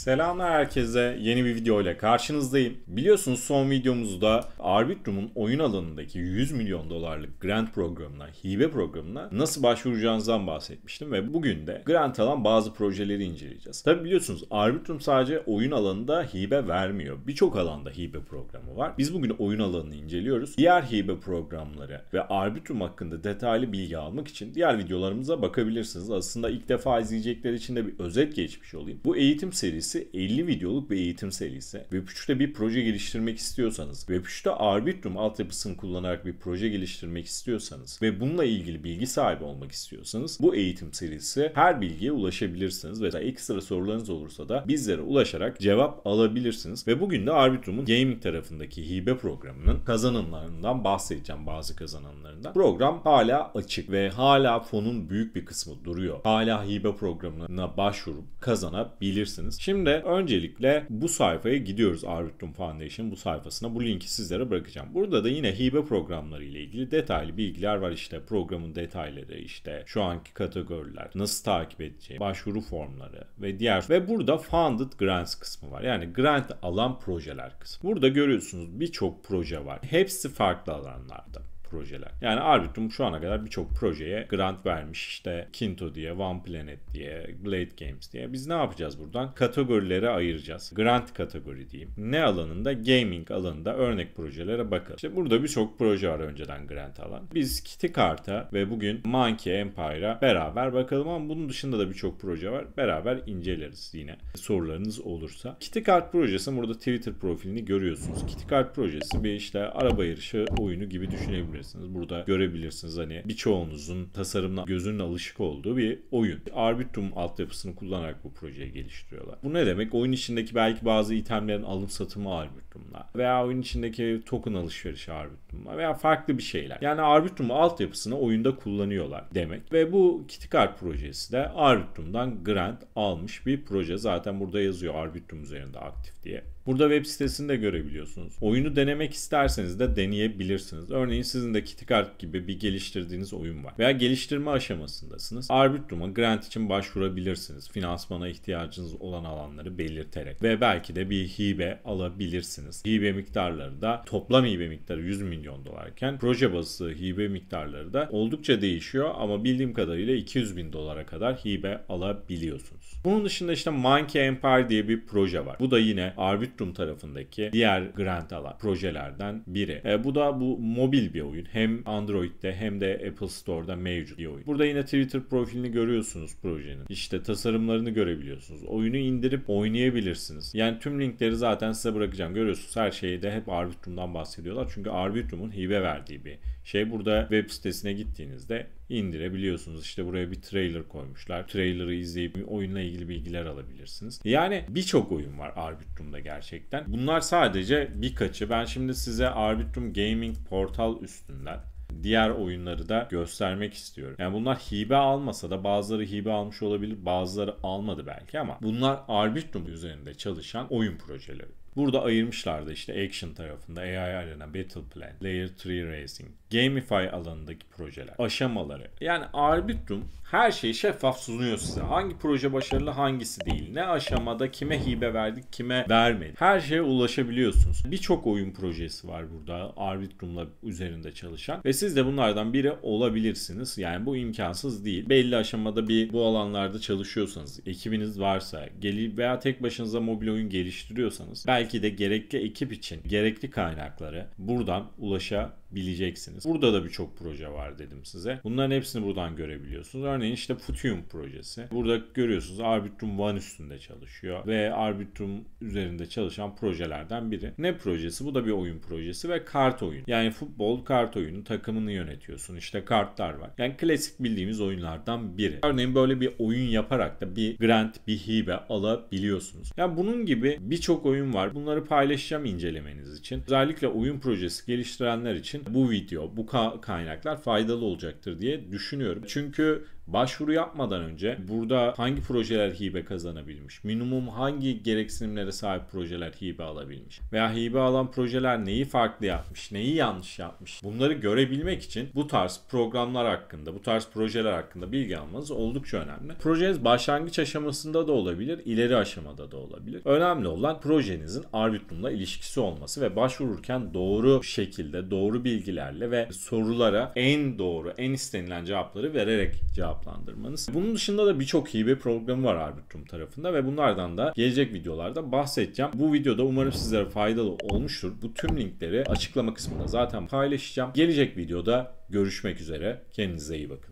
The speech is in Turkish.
Selamlar herkese. Yeni bir video ile karşınızdayım. Biliyorsunuz son videomuzda Arbitrum'un oyun alanındaki 100 milyon dolarlık grant programına, hibe programına nasıl başvuracağınızdan bahsetmiştim ve bugün de grant alan bazı projeleri inceleyeceğiz. Tabi biliyorsunuz Arbitrum sadece oyun alanında hibe vermiyor. Birçok alanda hibe programı var. Biz bugün oyun alanını inceliyoruz. Diğer hibe programları ve Arbitrum hakkında detaylı bilgi almak için diğer videolarımıza bakabilirsiniz. Aslında ilk defa izleyecekler için de bir özet geçmiş olayım. Bu eğitim serisi serisi 50 videoluk bir eğitim serisi. Web3'te bir proje geliştirmek istiyorsanız, Web3'te Arbitrum altyapısını kullanarak bir proje geliştirmek istiyorsanız ve bununla ilgili bilgi sahibi olmak istiyorsanız bu eğitim serisi her bilgiye ulaşabilirsiniz. Ve ekstra sorularınız olursa da bizlere ulaşarak cevap alabilirsiniz. Ve bugün de Arbitrum'un gaming tarafındaki hibe programının kazanımlarından bahsedeceğim bazı kazanımlarından. Program hala açık ve hala fonun büyük bir kısmı duruyor. Hala hibe programına başvurup kazanabilirsiniz. Şimdi Şimdi öncelikle bu sayfaya gidiyoruz Arbitrum Foundation bu sayfasına. Bu linki sizlere bırakacağım. Burada da yine hibe programları ile ilgili detaylı bilgiler var. işte programın detayları işte şu anki kategoriler, nasıl takip edeceği, başvuru formları ve diğer ve burada funded grants kısmı var. Yani grant alan projeler kısmı. Burada görüyorsunuz birçok proje var. Hepsi farklı alanlarda projeler. Yani Arbitrum şu ana kadar birçok projeye grant vermiş. İşte Kinto diye, One Planet diye, Blade Games diye. Biz ne yapacağız buradan? Kategorilere ayıracağız. Grant kategori diyeyim. Ne alanında? Gaming alanında örnek projelere bakın. İşte burada birçok proje var önceden grant alan. Biz Kitty Kart'a ve bugün Monkey Empire'a beraber bakalım ama bunun dışında da birçok proje var. Beraber inceleriz yine sorularınız olursa. Kitty Kart projesi burada Twitter profilini görüyorsunuz. Kitty Kart projesi bir işte araba yarışı oyunu gibi düşünebiliriz oynayabilirsiniz. Burada görebilirsiniz hani birçoğunuzun tasarımla gözünün alışık olduğu bir oyun. Arbitrum altyapısını kullanarak bu projeyi geliştiriyorlar. Bu ne demek? Oyun içindeki belki bazı itemlerin alım satımı Arbitrum'la veya oyun içindeki token alışverişi Arbitrum'la veya farklı bir şeyler. Yani Arbitrum altyapısını oyunda kullanıyorlar demek. Ve bu Kitikar projesi de Arbitrum'dan grant almış bir proje. Zaten burada yazıyor Arbitrum üzerinde aktif diye. Burada web sitesini de görebiliyorsunuz. Oyunu denemek isterseniz de deneyebilirsiniz. Örneğin sizin sizin de Kitty Card gibi bir geliştirdiğiniz oyun var veya geliştirme aşamasındasınız. Arbitrum'a grant için başvurabilirsiniz. Finansmana ihtiyacınız olan alanları belirterek ve belki de bir hibe alabilirsiniz. Hibe miktarları da toplam hibe miktarı 100 milyon dolarken proje bazı hibe miktarları da oldukça değişiyor ama bildiğim kadarıyla 200 bin dolara kadar hibe alabiliyorsunuz. Bunun dışında işte Monkey Empire diye bir proje var. Bu da yine Arbitrum tarafındaki diğer grant alan projelerden biri. E, bu da bu mobil bir oyun oyun. Hem Android'de hem de Apple Store'da mevcut bir oyun. Burada yine Twitter profilini görüyorsunuz projenin. İşte tasarımlarını görebiliyorsunuz. Oyunu indirip oynayabilirsiniz. Yani tüm linkleri zaten size bırakacağım. Görüyorsunuz her şeyi de hep Arbitrum'dan bahsediyorlar. Çünkü Arbitrum'un hibe verdiği bir şey. Burada web sitesine gittiğinizde indirebiliyorsunuz. İşte buraya bir trailer koymuşlar. Trailer'ı izleyip oyunla ilgili bilgiler alabilirsiniz. Yani birçok oyun var Arbitrum'da gerçekten. Bunlar sadece birkaçı. Ben şimdi size Arbitrum Gaming Portal üstü üstünden diğer oyunları da göstermek istiyorum. Yani bunlar hibe almasa da bazıları hibe almış olabilir, bazıları almadı belki ama bunlar Arbitrum üzerinde çalışan oyun projeleri. Burada ayırmışlardı işte action tarafında AI arena, battle plan, layer 3 racing, gamify alanındaki projeler, aşamaları. Yani Arbitrum her şeyi şeffaf sunuyor size. Hangi proje başarılı hangisi değil. Ne aşamada kime hibe verdik kime vermedik. Her şeye ulaşabiliyorsunuz. Birçok oyun projesi var burada Arbitrum'la üzerinde çalışan ve siz de bunlardan biri olabilirsiniz. Yani bu imkansız değil. Belli aşamada bir bu alanlarda çalışıyorsanız, ekibiniz varsa, gelir veya tek başınıza mobil oyun geliştiriyorsanız belki belki de gerekli ekip için gerekli kaynakları buradan ulaşa bileceksiniz. Burada da birçok proje var dedim size. Bunların hepsini buradan görebiliyorsunuz. Örneğin işte Putium projesi. Burada görüyorsunuz Arbitrum One üstünde çalışıyor ve Arbitrum üzerinde çalışan projelerden biri. Ne projesi? Bu da bir oyun projesi ve kart oyunu. Yani futbol kart oyunu takımını yönetiyorsun. İşte kartlar var. Yani klasik bildiğimiz oyunlardan biri. Örneğin böyle bir oyun yaparak da bir grant, bir hibe alabiliyorsunuz. Yani bunun gibi birçok oyun var. Bunları paylaşacağım incelemeniz için. Özellikle oyun projesi geliştirenler için için bu video, bu kaynaklar faydalı olacaktır diye düşünüyorum. Çünkü Başvuru yapmadan önce burada hangi projeler hibe kazanabilmiş, minimum hangi gereksinimlere sahip projeler hibe alabilmiş veya hibe alan projeler neyi farklı yapmış, neyi yanlış yapmış bunları görebilmek için bu tarz programlar hakkında, bu tarz projeler hakkında bilgi almanız oldukça önemli. Projeniz başlangıç aşamasında da olabilir, ileri aşamada da olabilir. Önemli olan projenizin Arbitrum'la ilişkisi olması ve başvururken doğru şekilde, doğru bilgilerle ve sorulara en doğru, en istenilen cevapları vererek cevap cevaplandırmanız. Bunun dışında da birçok hibe programı var Arbitrum tarafında ve bunlardan da gelecek videolarda bahsedeceğim. Bu videoda umarım sizlere faydalı olmuştur. Bu tüm linkleri açıklama kısmında zaten paylaşacağım. Gelecek videoda görüşmek üzere. Kendinize iyi bakın.